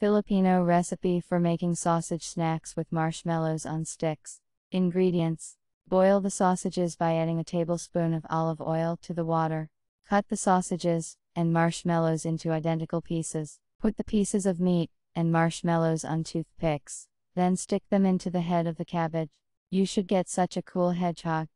Filipino recipe for making sausage snacks with marshmallows on sticks. Ingredients Boil the sausages by adding a tablespoon of olive oil to the water. Cut the sausages and marshmallows into identical pieces. Put the pieces of meat and marshmallows on toothpicks. Then stick them into the head of the cabbage. You should get such a cool hedgehog.